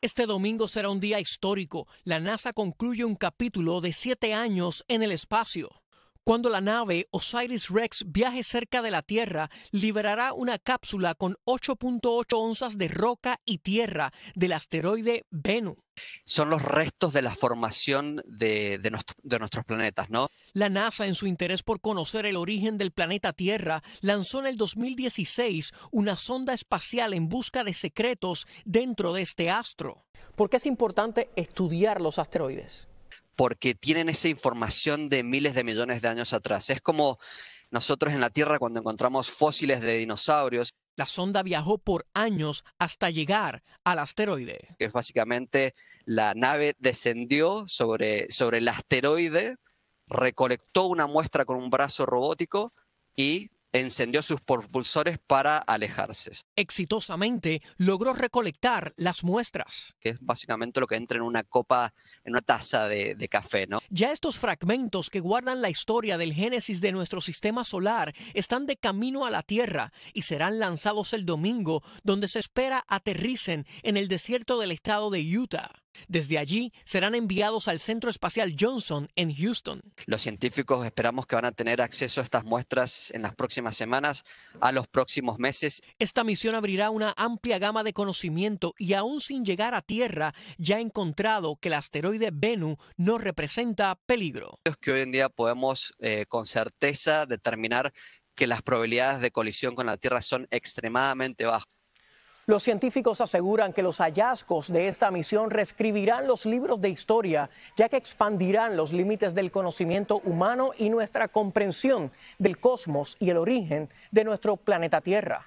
Este domingo será un día histórico. La NASA concluye un capítulo de siete años en el espacio. Cuando la nave Osiris-Rex viaje cerca de la Tierra, liberará una cápsula con 8.8 onzas de roca y tierra del asteroide Bennu. Son los restos de la formación de, de nuestros planetas, ¿no? La NASA, en su interés por conocer el origen del planeta Tierra, lanzó en el 2016 una sonda espacial en busca de secretos dentro de este astro. ¿Por qué es importante estudiar los asteroides? porque tienen esa información de miles de millones de años atrás. Es como nosotros en la Tierra cuando encontramos fósiles de dinosaurios. La sonda viajó por años hasta llegar al asteroide. es básicamente la nave descendió sobre, sobre el asteroide, recolectó una muestra con un brazo robótico y encendió sus propulsores para alejarse. Exitosamente logró recolectar las muestras. Que es básicamente lo que entra en una copa, en una taza de, café, ¿no? Ya estos fragmentos que guardan la historia del génesis de nuestro sistema solar están de camino a la Tierra y serán lanzados el domingo, donde se espera aterricen en el desierto del estado de Utah. Desde allí serán enviados al Centro Espacial Johnson en Houston. Los científicos esperamos que van a tener acceso a estas muestras en las próximas semanas, a los próximos meses. Esta misión abrirá una amplia gama de conocimiento y aún sin llegar a Tierra, ya ha encontrado que el asteroide Venu no representa peligro. Es que hoy en día podemos eh, con certeza determinar que las probabilidades de colisión con la Tierra son extremadamente bajas. Los científicos aseguran que los hallazgos de esta misión reescribirán los libros de historia, ya que expandirán los límites del conocimiento humano y nuestra comprensión del cosmos y el origen de nuestro planeta Tierra.